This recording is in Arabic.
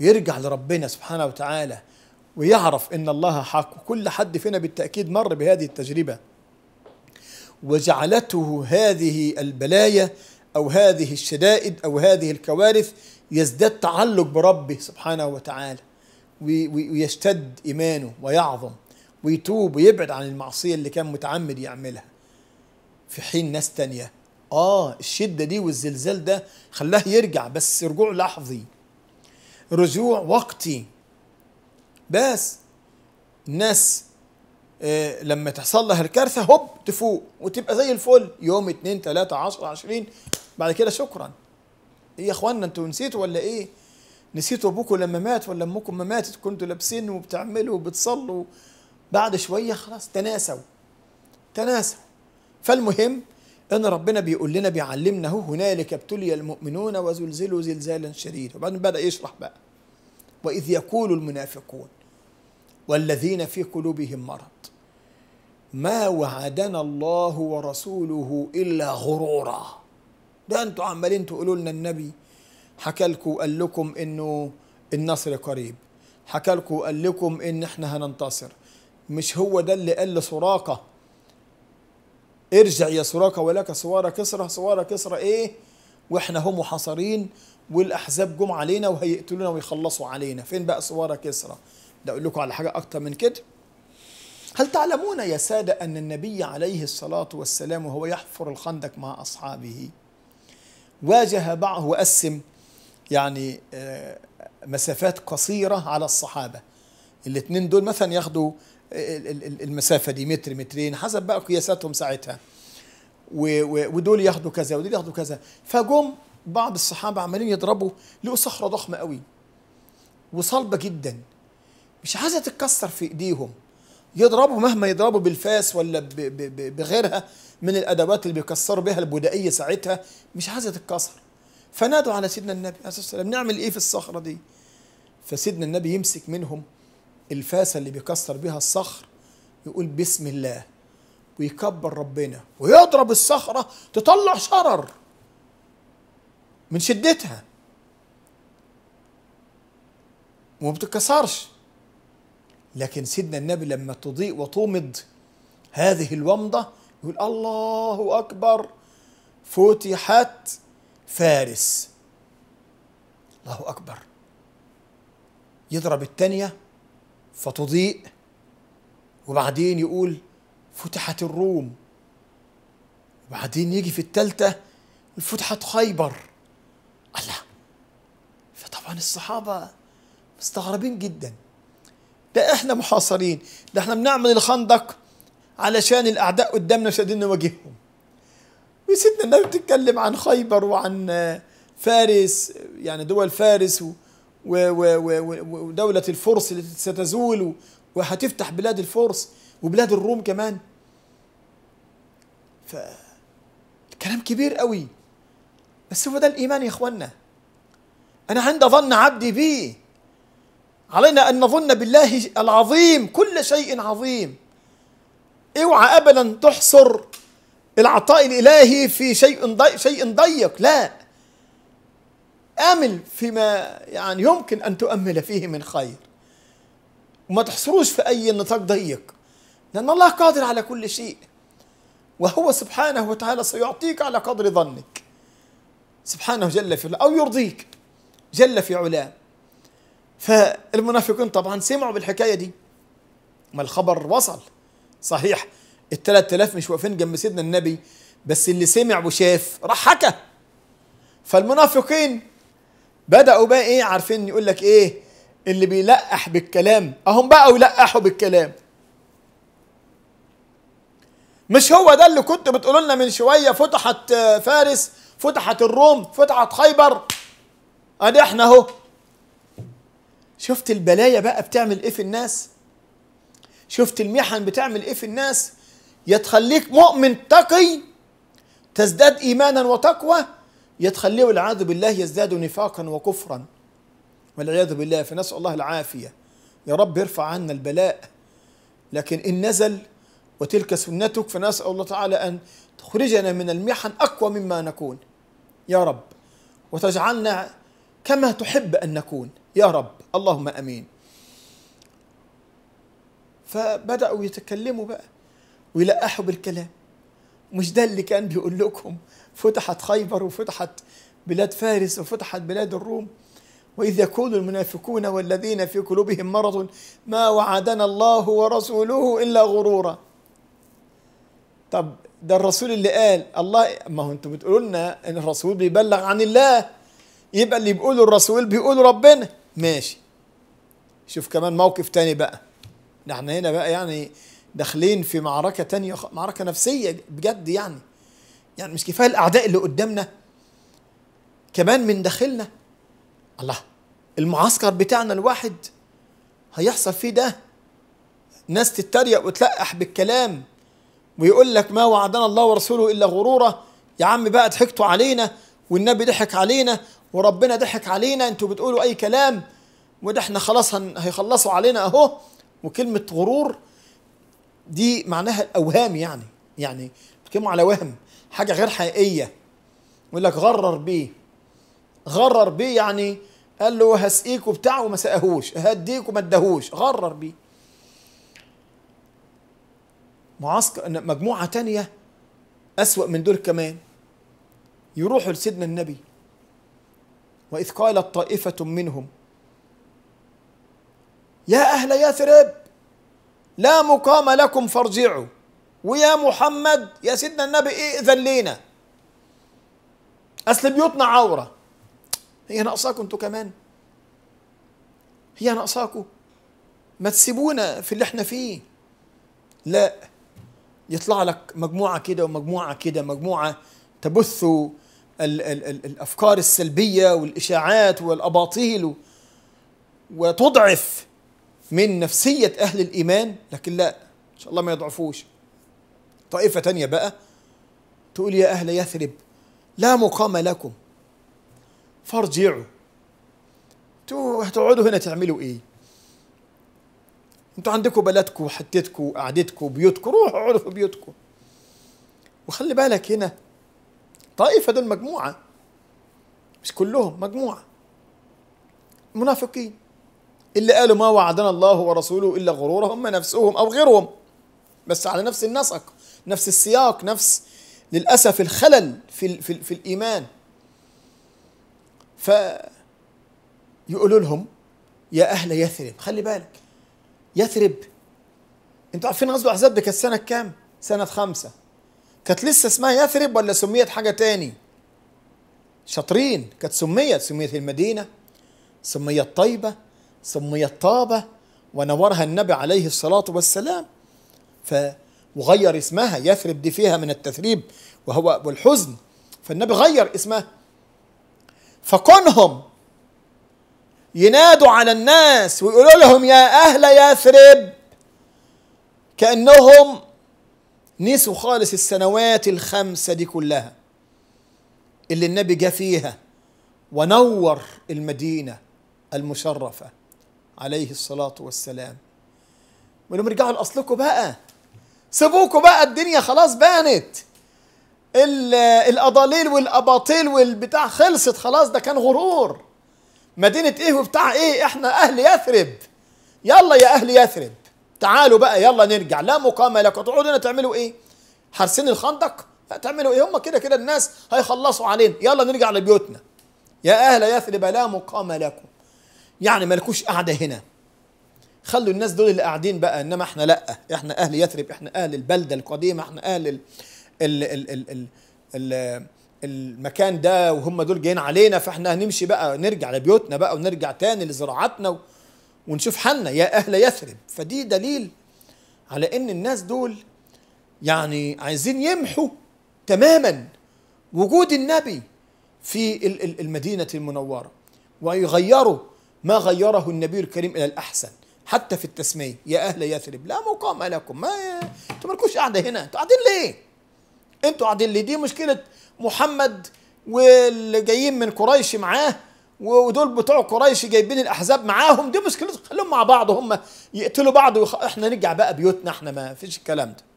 ويرجع لربنا سبحانه وتعالى ويعرف ان الله حق وكل حد فينا بالتاكيد مر بهذه التجربه وجعلته هذه البلايا او هذه الشدائد او هذه الكوارث يزداد تعلق بربه سبحانه وتعالى ويشتد ايمانه ويعظم ويتوب ويبعد عن المعصيه اللي كان متعمد يعملها في حين ناس تانيه اه الشده دي والزلزال ده خلاه يرجع بس رجوع لحظي رجوع وقتي بس الناس إيه لما تحصل لها الكارثه هوب تفوق وتبقى زي الفل يوم اتنين تلاتة 10 20 بعد كده شكرا ايه يا اخوانا انتوا نسيتوا ولا ايه نسيتوا ابوكم لما مات ولا امكم ما ماتت كنتوا لابسين وبتعملوا وبتصلوا بعد شويه خلاص تناسوا تناسوا فالمهم ان ربنا بيقول لنا بيعلمنا اهو هنالك ابتلي المؤمنون وزلزلوا زلزالا شديدا وبعدين بدا يشرح بقى واذ يقول المنافقون والذين في قلوبهم مرض ما وعدنا الله ورسوله الا غرورا ده انتوا عمالين تقولوا لنا النبي حكى لكم قال لكم انه النصر قريب حكى لكم قال لكم ان احنا هننتصر مش هو ده اللي قال لسراقه ارجع يا سراقة ولك سوارة كسرة سوارة كسرة ايه واحنا هم محاصرين والاحزاب جم علينا وهيقتلونا ويخلصوا علينا فين بقى سوارة كسرة ده اقول لكم على حاجة اكتر من كده هل تعلمون يا سادة أن النبي عليه الصلاة والسلام وهو يحفر الخندق مع أصحابه واجه بعض وقسم يعني آه، مسافات قصيرة على الصحابة الاثنين دول مثلا ياخدوا المسافه دي متر مترين حسب بقى قياساتهم ساعتها ودول ياخدوا كذا ودول ياخدوا كذا فجم بعض الصحابه عمالين يضربوا لقوا صخره ضخمه قوي وصلبه جدا مش عايزه تتكسر في ايديهم يضربوا مهما يضربوا بالفاس ولا بغيرها من الادوات اللي بيكسروا بها البدائيه ساعتها مش عايزه تتكسر فنادوا على سيدنا النبي عليه الصلاه والسلام نعمل ايه في الصخره دي فسيدنا النبي يمسك منهم الفاسه اللي بيكسر بيها الصخر يقول بسم الله ويكبر ربنا ويضرب الصخره تطلع شرر من شدتها وما بتتكسرش لكن سيدنا النبي لما تضيء وتومض هذه الومضة يقول الله أكبر فتحت فارس الله أكبر يضرب الثانية فتضيء وبعدين يقول فتحت الروم وبعدين يجي في التالتة فتحت خيبر الله فطبعا الصحابة مستغربين جدا ده احنا محاصرين ده احنا بنعمل الخندق علشان الاعداء قدامنا مش قادرين نواجههم وسيدنا النبي بتتكلم عن خيبر وعن فارس يعني دول فارس و... ودولة الفرس اللي ستزول وهتفتح بلاد الفرس وبلاد الروم كمان ف كلام كبير قوي بس هو ده الإيمان يا إخوانا أنا عند ظن عبدي بي علينا أن نظن بالله العظيم كل شيء عظيم اوعى أبدا تحصر العطاء الإلهي في شيء ضيق, شيء ضيق لا آمل فيما يعني يمكن أن تؤمل فيه من خير وما تحصروش في أي نطاق ضيق لأن الله قادر على كل شيء وهو سبحانه وتعالى سيعطيك على قدر ظنك سبحانه جل في أو يرضيك جل في علاه فالمنافقين طبعا سمعوا بالحكاية دي ما الخبر وصل صحيح ال 3000 مش واقفين جنب سيدنا النبي بس اللي سمع وشاف راح حكى فالمنافقين بداوا بقى ايه عارفين يقول لك ايه اللي بيلقح بالكلام اهم بقوا يلقحوا بالكلام مش هو ده اللي كنت بتقولوا لنا من شويه فتحت آه، فارس فتحت الروم فتحت خيبر ادي احنا اهو شفت البلايا بقى بتعمل ايه في الناس شفت المحن بتعمل ايه في الناس يا تخليك مؤمن تقي تزداد ايمانا وتقوى يتخليه والعياذ بالله يزداد نفاقا وكفرا والعياذ بالله فنسأل الله العافية يا رب ارفع عنا البلاء لكن إن نزل وتلك سنتك فنسأل الله تعالى أن تخرجنا من المحن أقوى مما نكون يا رب وتجعلنا كما تحب أن نكون يا رب اللهم أمين فبدأوا يتكلموا بقى ويلقحوا بالكلام مش ده اللي كان بيقول لكم فتحت خيبر وفتحت بلاد فارس وفتحت بلاد الروم وإذ يقول المنافقون والذين في قلوبهم مرض ما وعدنا الله ورسوله إلا غرورا طب ده الرسول اللي قال الله ما هو انتوا بتقولوا لنا ان الرسول بيبلغ عن الله يبقى اللي بيقوله الرسول بيقوله ربنا ماشي شوف كمان موقف تاني بقى ده احنا هنا بقى يعني داخلين في معركة تانية معركة نفسية بجد يعني يعني مش كفايه الاعداء اللي قدامنا كمان من داخلنا الله المعسكر بتاعنا الواحد هيحصل فيه ده ناس تتريق وتلقح بالكلام ويقول لك ما وعدنا الله ورسوله الا غرورا يا عم بقى ضحكتوا علينا والنبي ضحك علينا وربنا ضحك علينا انتوا بتقولوا اي كلام وده احنا خلاص هيخلصوا علينا اهو وكلمه غرور دي معناها الاوهام يعني يعني بيتكلموا على وهم حاجه غير حقيقيه يقول لك غرر بيه غرر بيه يعني قال له هسقيك وبتاع وما سقاهوش هديك وما اداهوش غرر بيه معسكر مجموعه تانية اسوأ من دول كمان يروحوا لسيدنا النبي واذ قالت طائفه منهم يا اهل يثرب لا مقام لكم فارجعوا ويا محمد يا سيدنا النبي ائذن لينا اصل بيوتنا عوره هي ناقصاكم انتوا كمان هي ناقصاكم ما تسيبونا في اللي احنا فيه لا يطلع لك مجموعه كده ومجموعه كده مجموعه تبث ال ال ال الافكار السلبيه والاشاعات والاباطيل وتضعف من نفسيه اهل الايمان لكن لا ان شاء الله ما يضعفوش طائفة تانية بقى تقول يا أهل يثرب لا مقام لكم فارجعوا انتوا هتقعدوا هنا تعملوا ايه انتوا عندكم بلدكم وحتتكم وقعدتكم وبيوتكم روحوا اقعدوا في بيوتكم وخلي بالك هنا طائفة دول مجموعة مش كلهم مجموعة منافقين اللي قالوا ما وعدنا الله ورسوله إلا غرورهم هم نفسهم أو غيرهم بس على نفس النسق نفس السياق نفس للأسف الخلل في, في, في الإيمان فيقولوا لهم يا أهل يثرب خلي بالك يثرب انتوا عارفين غزو احزاب ده كانت سنه كام؟ سنه خمسه كانت لسه اسمها يثرب ولا سميت حاجه تاني؟ شاطرين كانت سميت سميت المدينه سميت طيبه سميت طابه ونورها النبي عليه الصلاه والسلام ف وغير اسمها يثرب دي فيها من التثريب وهو والحزن فالنبي غير اسمها فكونهم ينادوا على الناس ويقولوا لهم يا أهل يثرب كأنهم نسوا خالص السنوات الخمسة دي كلها اللي النبي جه فيها ونور المدينة المشرفة عليه الصلاة والسلام ولما رجعوا لأصلكم بقى سيبوكوا بقى الدنيا خلاص بانت الاضاليل والاباطيل والبتاع خلصت خلاص ده كان غرور مدينه ايه وبتاع ايه احنا اهل يثرب يلا يا اهل يثرب تعالوا بقى يلا نرجع لا مقامه لكم تقعدوا هنا تعملوا ايه حارسين الخندق تعملوا ايه هم كده كده الناس هيخلصوا علينا يلا نرجع لبيوتنا يا اهل يثرب لا مقام لكم يعني ملكوش قاعده هنا خلوا الناس دول اللي قاعدين بقى انما احنا لا احنا اهل يثرب احنا اهل البلده القديمه احنا اهل ال ال ال ال ال ال المكان ده وهم دول جايين علينا فاحنا هنمشي بقى نرجع لبيوتنا بقى ونرجع تاني لزراعتنا ونشوف حالنا يا اهل يثرب فدي دليل على ان الناس دول يعني عايزين يمحوا تماما وجود النبي في المدينه المنوره ويغيروا ما غيره النبي الكريم الى الاحسن حتى في التسمية يا أهل يثرب لا مقام لكم ما انتوا مالكوش قاعدة هنا انتوا قاعدين ليه؟ انتوا قاعدين ليه؟ دي مشكلة محمد واللي جايين من قريش معاه ودول بتوع قريش جايبين الاحزاب معاهم دي مشكلتهم خليهم مع بعض هم يقتلوا بعض احنا نرجع بقى بيوتنا احنا ما فيش الكلام ده